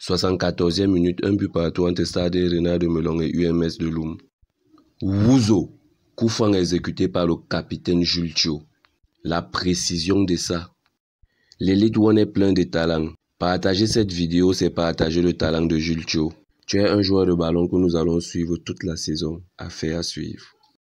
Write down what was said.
74e minute, un but partout entre Stade Renard de Melon et UMS de Loum. Wouzo, coup franc exécuté par le capitaine Jules La précision de ça. L'élite One est plein de talent. Partager cette vidéo, c'est partager le talent de Jules Tu es un joueur de ballon que nous allons suivre toute la saison. Affaire à suivre.